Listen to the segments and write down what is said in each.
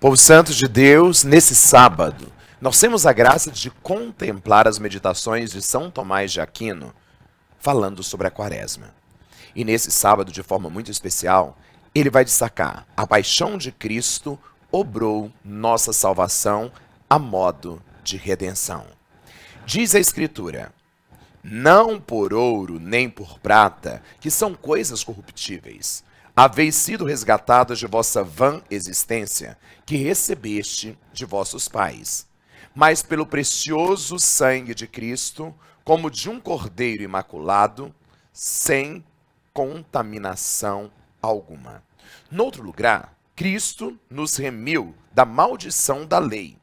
Povo Santo de Deus, nesse sábado, nós temos a graça de contemplar as meditações de São Tomás de Aquino falando sobre a quaresma. E nesse sábado, de forma muito especial, ele vai destacar: a paixão de Cristo obrou nossa salvação a modo de redenção. Diz a Escritura: não por ouro nem por prata, que são coisas corruptíveis, haveis sido resgatados de vossa vã existência, que recebeste de vossos pais, mas pelo precioso sangue de Cristo, como de um cordeiro imaculado, sem contaminação alguma. Noutro lugar, Cristo nos remiu da maldição da lei,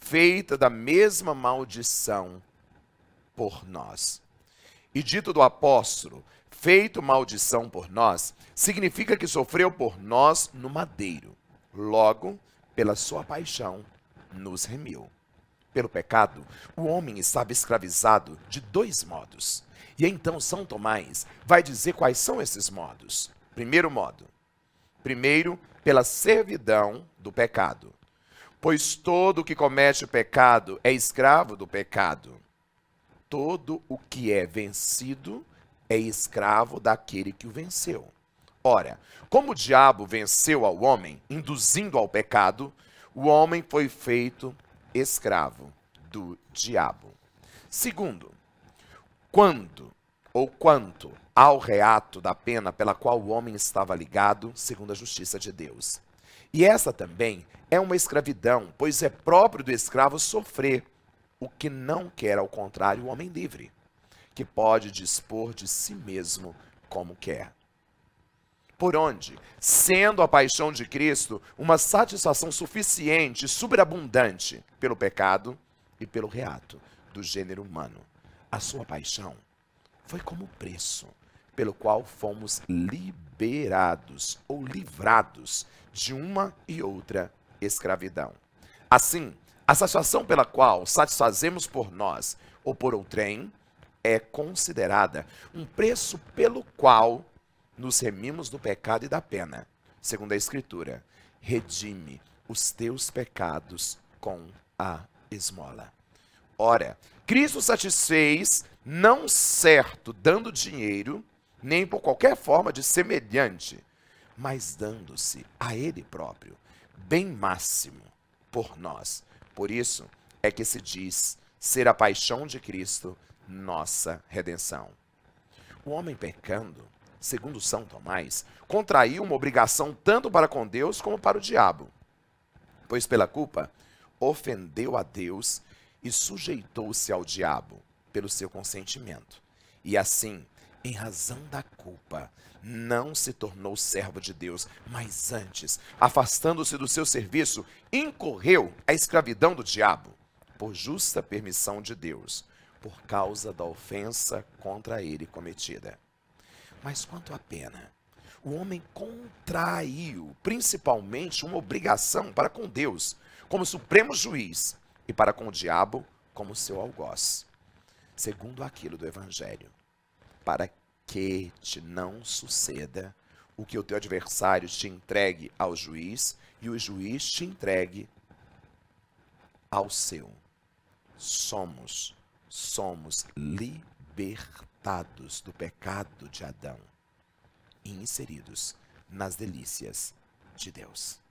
feita da mesma maldição por nós e dito do apóstolo, feito maldição por nós, significa que sofreu por nós no madeiro. Logo, pela sua paixão, nos remiu. Pelo pecado, o homem estava escravizado de dois modos. E então São Tomás vai dizer quais são esses modos. Primeiro modo: primeiro, pela servidão do pecado. Pois todo que comete o pecado é escravo do pecado todo o que é vencido é escravo daquele que o venceu. Ora, como o diabo venceu ao homem, induzindo ao pecado, o homem foi feito escravo do diabo. Segundo, quando ou quanto ao reato da pena pela qual o homem estava ligado, segundo a justiça de Deus. E essa também é uma escravidão, pois é próprio do escravo sofrer o que não quer, ao contrário, o homem livre, que pode dispor de si mesmo como quer. Por onde, sendo a paixão de Cristo uma satisfação suficiente, superabundante pelo pecado e pelo reato do gênero humano, a sua paixão foi como preço pelo qual fomos liberados ou livrados de uma e outra escravidão. Assim, a satisfação pela qual satisfazemos por nós ou por outrem é considerada um preço pelo qual nos remimos do pecado e da pena, segundo a Escritura. Redime os teus pecados com a esmola. Ora, Cristo satisfez, não certo dando dinheiro, nem por qualquer forma de semelhante, mas dando-se a Ele próprio, bem máximo por nós, por isso é que se diz ser a paixão de Cristo, nossa redenção. O homem pecando, segundo São Tomás, contraiu uma obrigação tanto para com Deus como para o diabo, pois pela culpa ofendeu a Deus e sujeitou-se ao diabo pelo seu consentimento. E assim em razão da culpa, não se tornou servo de Deus, mas antes, afastando-se do seu serviço, incorreu à escravidão do diabo, por justa permissão de Deus, por causa da ofensa contra ele cometida. Mas quanto à pena, o homem contraiu principalmente uma obrigação para com Deus, como supremo juiz, e para com o diabo, como seu algoz, segundo aquilo do Evangelho para que te não suceda o que o teu adversário te entregue ao juiz e o juiz te entregue ao seu. Somos, somos libertados do pecado de Adão e inseridos nas delícias de Deus.